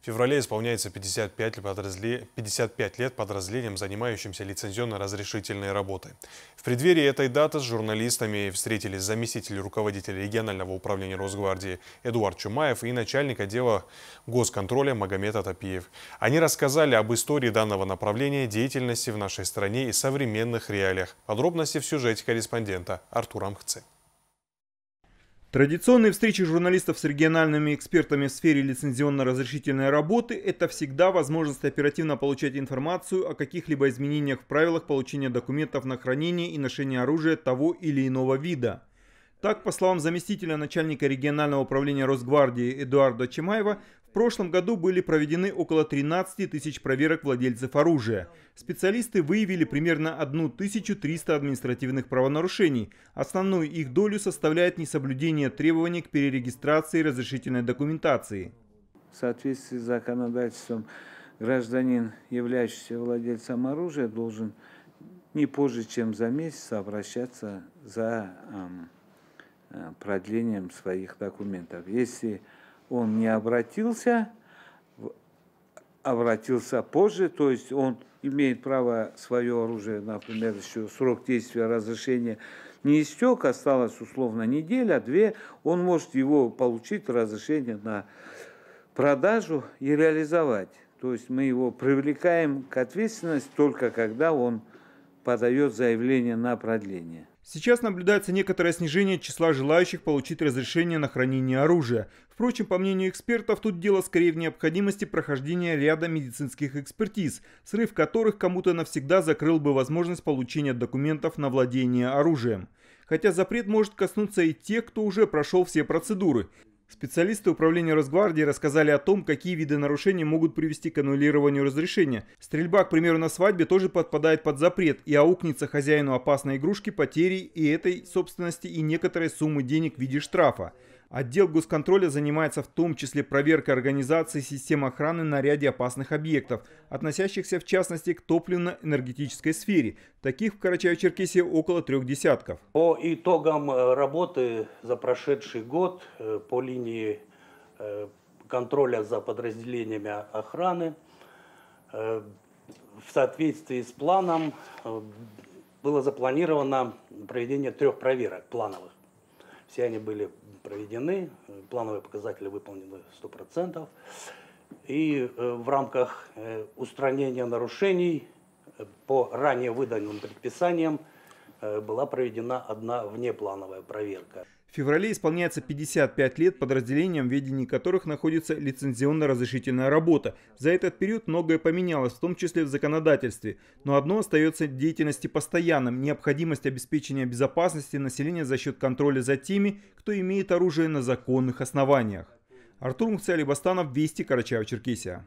В феврале исполняется 55, подразли... 55 лет подразделением, занимающимся лицензионно-разрешительной работой. В преддверии этой даты с журналистами встретились заместитель руководителя регионального управления Росгвардии Эдуард Чумаев и начальник отдела госконтроля Магомед Атапиев. Они рассказали об истории данного направления деятельности в нашей стране и современных реалиях. Подробности в сюжете корреспондента Артура Мхцы. Традиционные встречи журналистов с региональными экспертами в сфере лицензионно-разрешительной работы – это всегда возможность оперативно получать информацию о каких-либо изменениях в правилах получения документов на хранение и ношение оружия того или иного вида. Так, по словам заместителя начальника регионального управления Росгвардии Эдуарда Чемаева, в прошлом году были проведены около 13 тысяч проверок владельцев оружия. Специалисты выявили примерно 1300 административных правонарушений. Основную их долю составляет несоблюдение требований к перерегистрации разрешительной документации. В соответствии с законодательством гражданин, являющийся владельцем оружия, должен не позже, чем за месяц обращаться за Э, продлением своих документов. Если он не обратился, обратился позже, то есть он имеет право свое оружие, например, еще срок действия разрешения не истек, осталось условно неделя, две, он может его получить разрешение на продажу и реализовать. То есть мы его привлекаем к ответственности только когда он подает заявление на продление. Сейчас наблюдается некоторое снижение числа желающих получить разрешение на хранение оружия. Впрочем, по мнению экспертов, тут дело скорее в необходимости прохождения ряда медицинских экспертиз, срыв которых кому-то навсегда закрыл бы возможность получения документов на владение оружием. Хотя запрет может коснуться и тех, кто уже прошел все процедуры. Специалисты управления Росгвардии рассказали о том, какие виды нарушений могут привести к аннулированию разрешения. Стрельба, к примеру, на свадьбе тоже подпадает под запрет и аукнется хозяину опасной игрушки потери и этой собственности и некоторой суммы денег в виде штрафа. Отдел госконтроля занимается в том числе проверкой организации системы охраны на ряде опасных объектов, относящихся в частности к топливно-энергетической сфере. Таких в Карачаево-Черкесии около трех десятков. По итогам э, работы за прошедший год э, по линии э, контроля за подразделениями охраны в соответствии с планом было запланировано проведение трех проверок плановых. Все они были проведены, плановые показатели выполнены 100%. И э, в рамках э, устранения нарушений э, по ранее выданным предписаниям была проведена одна внеплановая проверка. В феврале исполняется 55 лет подразделениям, в ведении которых находится лицензионно-разрешительная работа. За этот период многое поменялось, в том числе в законодательстве. Но одно остается деятельности постоянным – необходимость обеспечения безопасности населения за счет контроля за теми, кто имеет оружие на законных основаниях. Артур Мухцали Бастанов, Вести, Карачаево-Черкесия.